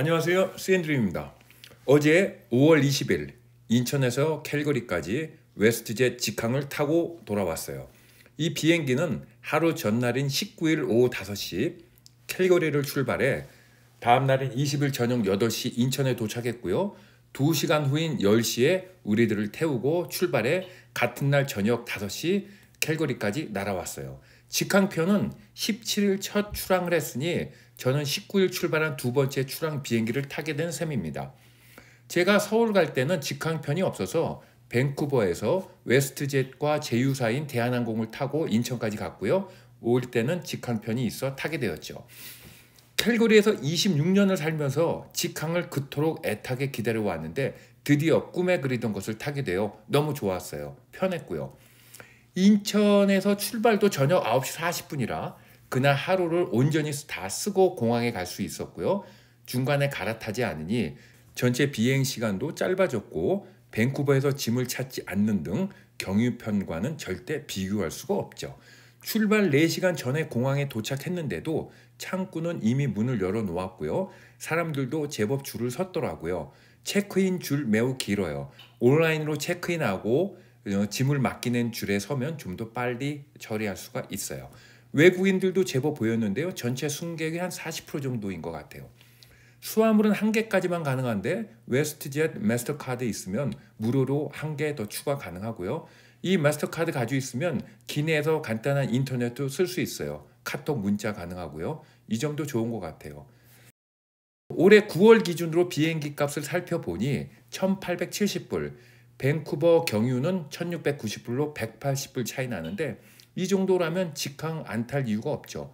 안녕하세요. CN드림입니다. 어제 5월 20일 인천에서 캘거리까지 웨스트젯 직항을 타고 돌아왔어요. 이 비행기는 하루 전날인 19일 오후 5시 캘거리를 출발해 다음 날인 20일 저녁 8시 인천에 도착했고요. 2시간 후인 10시에 우리들을 태우고 출발해 같은 날 저녁 5시 캘거리까지 날아왔어요. 직항편은 17일 첫 출항을 했으니 저는 19일 출발한 두 번째 출항 비행기를 타게 된 셈입니다. 제가 서울 갈 때는 직항편이 없어서 밴쿠버에서 웨스트젯과 제휴사인 대한항공을 타고 인천까지 갔고요. 올 때는 직항편이 있어 타게 되었죠. 캘거리에서 26년을 살면서 직항을 그토록 애타게 기다려 왔는데 드디어 꿈에 그리던 것을 타게 되어 너무 좋았어요. 편했고요. 인천에서 출발도 저녁 9시 40분이라 그날 하루를 온전히 다 쓰고 공항에 갈 수 있었고요. 중간에 갈아타지 않으니 전체 비행 시간도 짧아졌고 밴쿠버에서 짐을 찾지 않는 등 경유편과는 절대 비교할 수가 없죠. 출발 4시간 전에 공항에 도착했는데도 창구는 이미 문을 열어놓았고요. 사람들도 제법 줄을 섰더라고요. 체크인 줄 매우 길어요. 온라인으로 체크인하고 어, 짐을 맡기는 줄에 서면 좀 더 빨리 처리할 수가 있어요. 외국인들도 제법 보였는데요. 전체 승객의 한40% 정도인 것 같아요. 수화물은 한 개까지만 가능한데 웨스트젯 마스터카드 있으면 무료로 한 개 더 추가 가능하고요. 이 마스터카드 가지고 있으면 기내에서 간단한 인터넷도 쓸 수 있어요. 카톡 문자 가능하고요. 이 점도 좋은 것 같아요. 올해 9월 기준으로 비행기 값을 살펴보니 1,870불, 밴쿠버 경유는 1690불로 180불 차이 나는데 이 정도라면 직항 안 탈 이유가 없죠.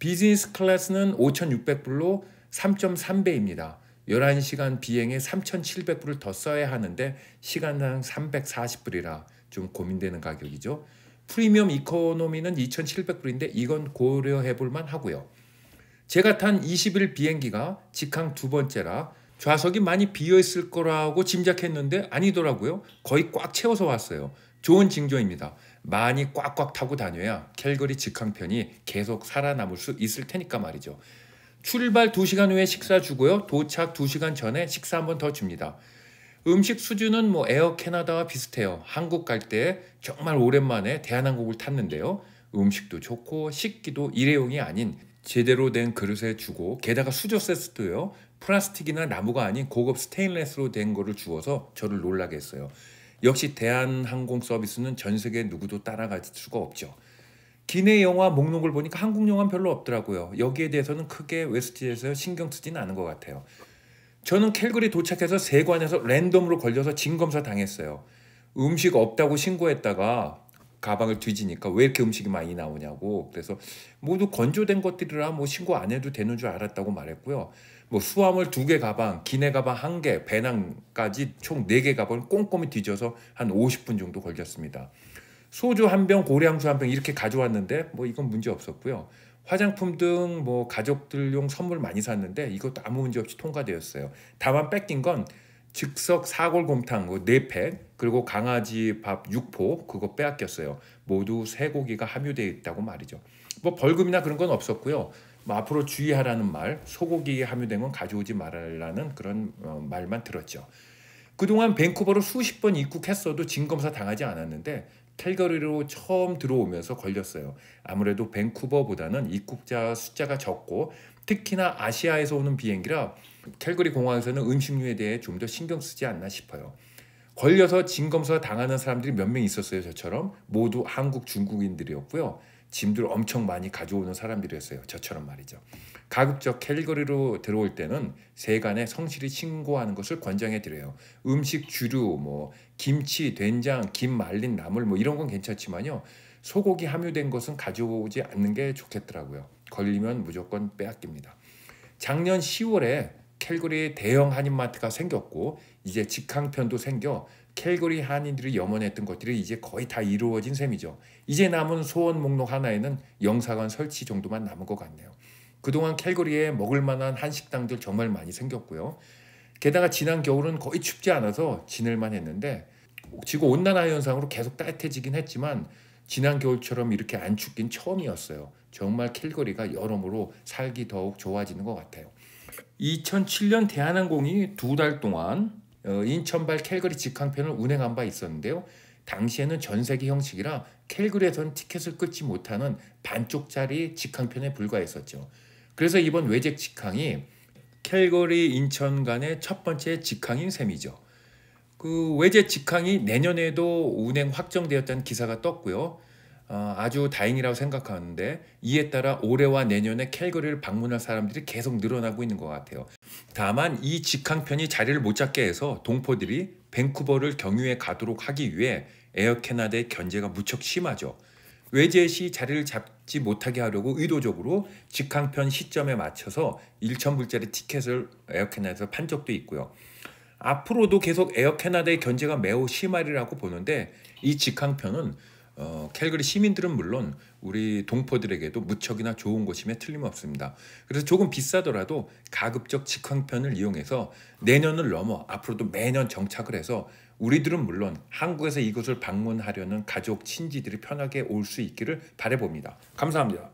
비즈니스 클래스는 5,600불로 3.3배입니다. 11시간 비행에 3,700불을 더 써야 하는데 시간당 340불이라 좀 고민되는 가격이죠. 프리미엄 이코노미는 2,700불인데 이건 고려해 볼 만하고요. 제가 탄 20일 비행기가 직항 두 번째라 좌석이 많이 비어 있을 거라고 짐작했는데 아니더라고요. 거의 꽉 채워서 왔어요. 좋은 징조입니다. 많이 꽉꽉 타고 다녀야 캘거리 직항편이 계속 살아남을 수 있을 테니까 말이죠. 출발 2시간 후에 식사 주고요. 도착 2시간 전에 식사 한 번 더 줍니다. 음식 수준은 뭐 에어 캐나다와 비슷해요. 한국 갈 때 정말 오랜만에 대한항공을 탔는데요. 음식도 좋고 식기도 일회용이 아닌 제대로 된 그릇에 주고 게다가 수저 세트도요. 플라스틱이나 나무가 아닌 고급 스테인레스로 된 거를 주어서 저를 놀라게 했어요. 역시 대한항공 서비스는 전 세계 누구도 따라갈 수가 없죠. 기내 영화 목록을 보니까 한국 영화는 별로 없더라고요. 여기에 대해서는 크게 웨스트에서 신경 쓰진 않은 것 같아요. 저는 캘거리 도착해서 세관에서 랜덤으로 걸려서 진검사 당했어요. 음식 없다고 신고했다가 가방을 뒤지니까 왜 이렇게 음식이 많이 나오냐고 그래서 모두 건조된 것들이라 뭐 신고 안 해도 되는 줄 알았다고 말했고요. 뭐 수화물 두 개 가방, 기내 가방 한 개, 배낭까지 총 네 개 가방을 꼼꼼히 뒤져서 한 50분 정도 걸렸습니다. 소주 한 병, 고량수 한 병 이렇게 가져왔는데 뭐 이건 문제 없었고요. 화장품 등 뭐 가족들용 선물 많이 샀는데 이것도 아무 문제 없이 통과되었어요. 다만 뺏긴 건 즉석 사골곰탕 그 네팩 그리고 강아지 밥 6포 그거 빼앗겼어요. 모두 쇠 고기가 함유되어 있다고 말이죠. 뭐 벌금이나 그런 건 없었고요. 뭐 앞으로 주의하라는 말, 소고기에 함유된 건 가져오지 말라는 그런 어, 말만 들었죠. 그동안 밴쿠버로 수십 번 입국했어도 진검사 당하지 않았는데 캘거리로 처음 들어오면서 걸렸어요. 아무래도 밴쿠버보다는 입국자 숫자가 적고 특히나 아시아에서 오는 비행기라 캘거리 공항에서는 음식류에 대해 좀 더 신경 쓰지 않나 싶어요. 걸려서 진검사 당하는 사람들이 몇 명 있었어요. 저처럼 모두 한국 중국인들이었고요. 짐들 엄청 많이 가져오는 사람들이었어요. 저처럼 말이죠. 가급적 캘거리로 들어올 때는 세간에 성실히 신고하는 것을 권장해 드려요. 음식 주류 뭐 김치, 된장, 김 말린 나물 뭐 이런 건 괜찮지만요. 소고기 함유된 것은 가져오지 않는 게 좋겠더라고요. 걸리면 무조건 빼앗깁니다. 작년 10월에 캘거리에 대형 한인마트가 생겼고 이제 직항편도 생겨 캘거리 한인들이 염원했던 것들이 이제 거의 다 이루어진 셈이죠. 이제 남은 소원 목록 하나에는 영사관 설치 정도만 남은 것 같네요. 그동안 캘거리에 먹을 만한 한식당들 정말 많이 생겼고요. 게다가 지난 겨울은 거의 춥지 않아서 지낼만 했는데 지구 온난화 현상으로 계속 따뜻해지긴 했지만 지난 겨울처럼 이렇게 안 춥긴 처음이었어요. 정말 캘거리가 여러모로 살기 더욱 좋아지는 것 같아요. 2007년 대한항공이 두 달 동안 어, 인천발 캘거리 직항편을 운행한 바 있었는데요. 당시에는 전세계 형식이라 캘거리에선 티켓을 끊지 못하는 반쪽짜리 직항편에 불과했었죠. 그래서 이번 외잭 직항이 캘거리 인천 간의 첫 번째 직항인 셈이죠. 그 외제 직항이 내년에도 운행 확정되었다는 기사가 떴고요. 어, 아주 다행이라고 생각하는데 이에 따라 올해와 내년에 캘거리를 방문할 사람들이 계속 늘어나고 있는 것 같아요. 다만 이 직항편이 자리를 못 잡게 해서 동포들이 밴쿠버를 경유해 가도록 하기 위해 에어 캐나다의 견제가 무척 심하죠. 외제시 자리를 잡지 못하게 하려고 의도적으로 직항편 시점에 맞춰서 1,000불짜리 티켓을 에어 캐나다에서 판 적도 있고요. 앞으로도 계속 에어 캐나다의 견제가 매우 심하리라고 보는데 이 직항편은 어, 캘거리 시민들은 물론 우리 동포들에게도 무척이나 좋은 곳임에 틀림없습니다. 그래서 조금 비싸더라도 가급적 직항편을 이용해서 내년을 넘어 앞으로도 매년 정착을 해서 우리들은 물론 한국에서 이곳을 방문하려는 가족, 친지들이 편하게 올 수 있기를 바래봅니다. 감사합니다.